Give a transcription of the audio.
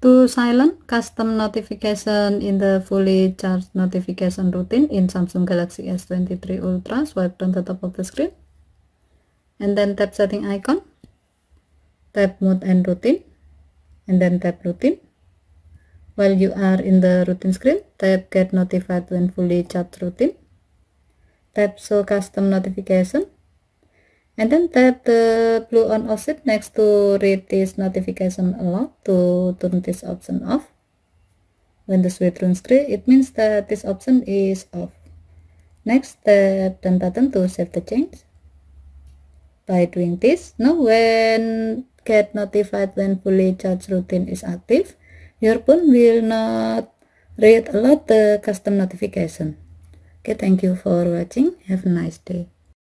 To silent custom notification in the fully charged notification routine in Samsung Galaxy S23 Ultra, swipe down the top of the screen. And then tap setting icon. Tap mode and routine. And then tap routine. While you are in the routine screen, tap get notified when fully charged routine. Tap show custom notification and then tap the blue on or next to read this notification alert to turn this option off. When the switch runs grey, it means that this option is off. Next, tap the button to save the change. By doing this, now when get notified when fully charged routine is active, your phone will not read a lot the custom notification. Okay, thank you for watching. Have a nice day.